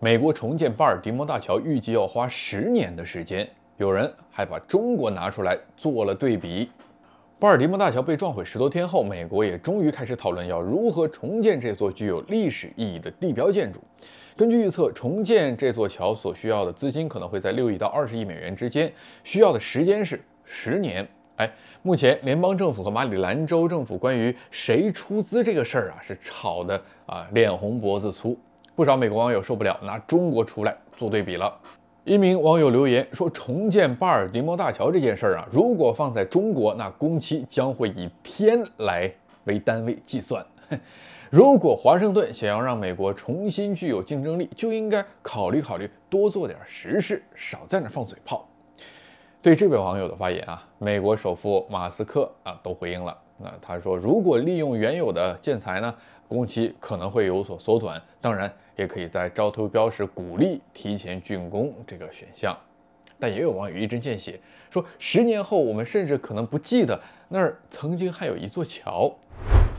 美国重建巴尔的摩大桥预计要花十年的时间，有人还把中国拿出来做了对比。巴尔的摩大桥被撞毁十多天后，美国也终于开始讨论要如何重建这座具有历史意义的地标建筑。根据预测，重建这座桥所需要的资金可能会在六亿到二十亿美元之间，需要的时间是十年。哎，目前联邦政府和马里兰州政府关于谁出资这个事儿啊，是吵得啊脸红脖子粗。不少美国网友受不了，拿中国出来做对比了。一名网友留言说：“重建巴尔的摩大桥这件事啊，如果放在中国，那工期将会以天来为单位计算。如果华盛顿想要让美国重新具有竞争力，就应该考虑考虑多做点实事，少在那放嘴炮。”对这位网友的发言啊，美国首富马斯克啊都回应了。那他说，如果利用原有的建材呢，工期可能会有所缩短。当然，也可以在招投标时鼓励提前竣工这个选项。但也有网友一针见血说，十年后我们甚至可能不记得那儿曾经还有一座桥。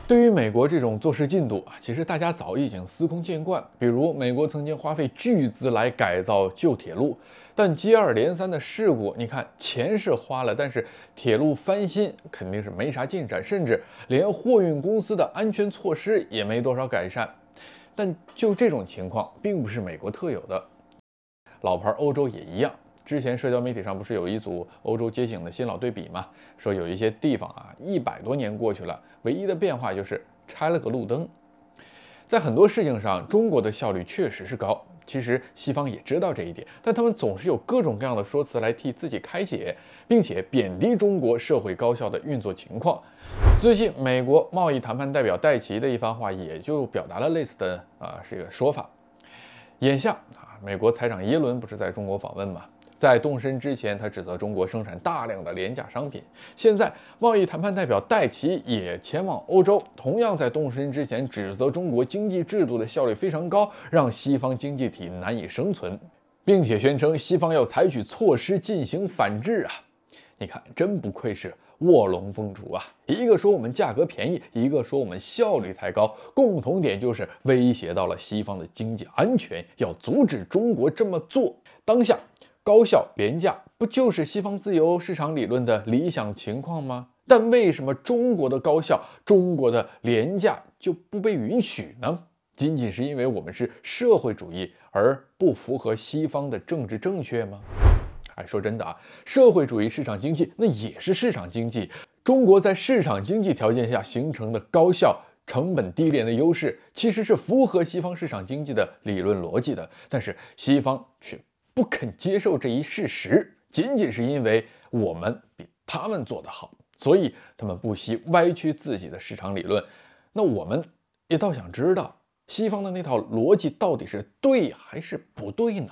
对于美国这种做事进度啊，其实大家早已经司空见惯。比如美国曾经花费巨资来改造旧铁路，但接二连三的事故，你看钱是花了，但是铁路翻新肯定是没啥进展，甚至连货运公司的安全措施也没多少改善。但就这种情况，并不是美国特有的，老牌欧洲也一样。之前社交媒体上不是有一组欧洲街景的新老对比吗？说有一些地方啊，一百多年过去了，唯一的变化就是拆了个路灯。在很多事情上，中国的效率确实是高。其实西方也知道这一点，但他们总是有各种各样的说辞来替自己开解，并且贬低中国社会高效的运作情况。最近，美国贸易谈判代表戴奇的一番话也就表达了类似的啊这个说法。眼下啊，美国财长耶伦不是在中国访问吗？在动身之前，他指责中国生产大量的廉价商品。现在，贸易谈判代表戴奇也前往欧洲，同样在动身之前指责中国经济制度的效率非常高，让西方经济体难以生存，并且宣称西方要采取措施进行反制啊！你看，真不愧是卧龙凤雏啊！一个说我们价格便宜，一个说我们效率太高，共同点就是威胁到了西方的经济安全，要阻止中国这么做。当下。高效、廉价，不就是西方自由市场理论的理想情况吗？但为什么中国的高效、中国的廉价就不被允许呢？仅仅是因为我们是社会主义，而不符合西方的政治正确吗？哎，说真的啊，社会主义市场经济那也是市场经济。中国在市场经济条件下形成的高效、成本低廉的优势，其实是符合西方市场经济的理论逻辑的。但是西方却。不肯接受这一事实，仅仅是因为我们比他们做得好，所以他们不惜歪曲自己的市场理论。那我们也倒想知道，西方的那套逻辑到底是对还是不对呢？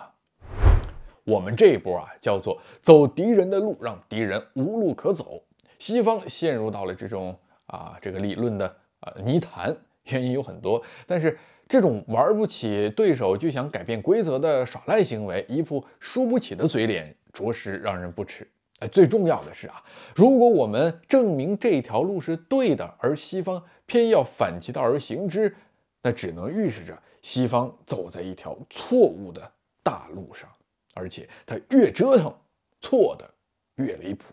我们这一波啊，叫做走敌人的路，让敌人无路可走。西方陷入到了这种啊这个理论的啊泥潭，原因有很多，但是。这种玩不起对手就想改变规则的耍赖行为，一副输不起的嘴脸，着实让人不齿。哎，最重要的是啊，如果我们证明这条路是对的，而西方偏要反其道而行之，那只能预示着西方走在一条错误的大路上，而且他越折腾，错的越离谱。